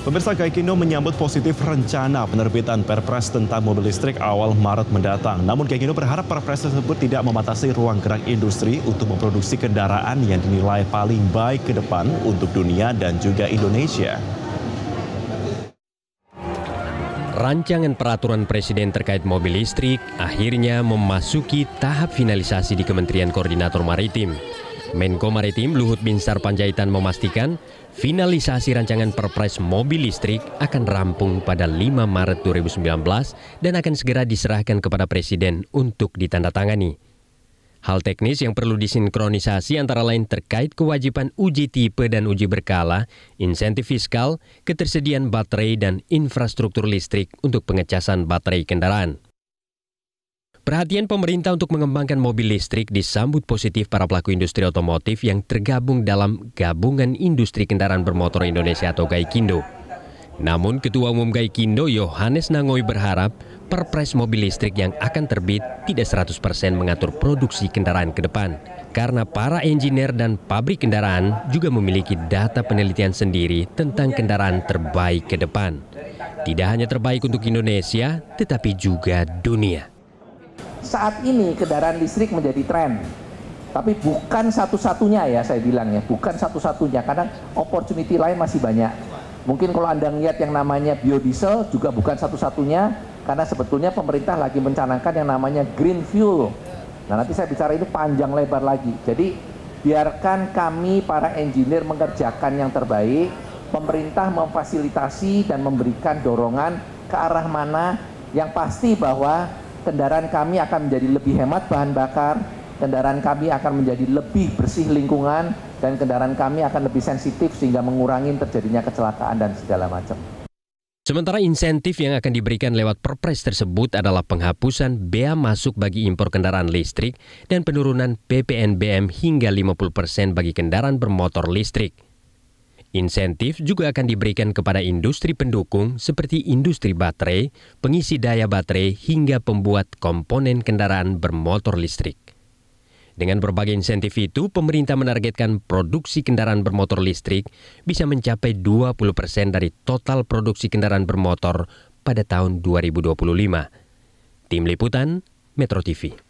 Pemirsa Gaikindo menyambut positif rencana penerbitan Perpres tentang mobil listrik awal Maret mendatang. Namun Gaikindo berharap Perpres tersebut tidak membatasi ruang gerak industri untuk memproduksi kendaraan yang dinilai paling baik ke depan untuk dunia dan juga Indonesia. Rancangan peraturan presiden terkait mobil listrik akhirnya memasuki tahap finalisasi di Kementerian Koordinator Maritim. Menko Maritim Luhut Binsar Panjaitan memastikan finalisasi rancangan perpres mobil listrik akan rampung pada 5 Maret 2019 dan akan segera diserahkan kepada Presiden untuk ditandatangani. Hal teknis yang perlu disinkronisasi antara lain terkait kewajiban uji tipe dan uji berkala, insentif fiskal, ketersediaan baterai, dan infrastruktur listrik untuk pengecasan baterai kendaraan. Perhatian pemerintah untuk mengembangkan mobil listrik disambut positif para pelaku industri otomotif yang tergabung dalam Gabungan Industri Kendaraan Bermotor Indonesia atau GAIKindo. Namun Ketua Umum GAIKindo Yohanes Nangoi berharap perpres mobil listrik yang akan terbit tidak 100% mengatur produksi kendaraan ke depan. Karena para engineer dan pabrik kendaraan juga memiliki data penelitian sendiri tentang kendaraan terbaik ke depan. Tidak hanya terbaik untuk Indonesia, tetapi juga dunia saat ini kendaraan listrik menjadi tren. Tapi bukan satu-satunya ya saya bilang ya, bukan satu-satunya. Karena opportunity lain masih banyak. Mungkin kalau Anda lihat yang namanya biodiesel juga bukan satu-satunya karena sebetulnya pemerintah lagi mencanangkan yang namanya green fuel. Nah, nanti saya bicara itu panjang lebar lagi. Jadi biarkan kami para engineer mengerjakan yang terbaik, pemerintah memfasilitasi dan memberikan dorongan ke arah mana yang pasti bahwa kendaraan kami akan menjadi lebih hemat bahan bakar, kendaraan kami akan menjadi lebih bersih lingkungan, dan kendaraan kami akan lebih sensitif sehingga mengurangi terjadinya kecelakaan dan segala macam. Sementara insentif yang akan diberikan lewat perpres tersebut adalah penghapusan bea masuk bagi impor kendaraan listrik dan penurunan PPNBM hingga 50% bagi kendaraan bermotor listrik. Insentif juga akan diberikan kepada industri pendukung seperti industri baterai, pengisi daya baterai, hingga pembuat komponen kendaraan bermotor listrik. Dengan berbagai insentif itu, pemerintah menargetkan produksi kendaraan bermotor listrik bisa mencapai 20 persen dari total produksi kendaraan bermotor pada tahun 2025. Tim Liputan, Metro TV.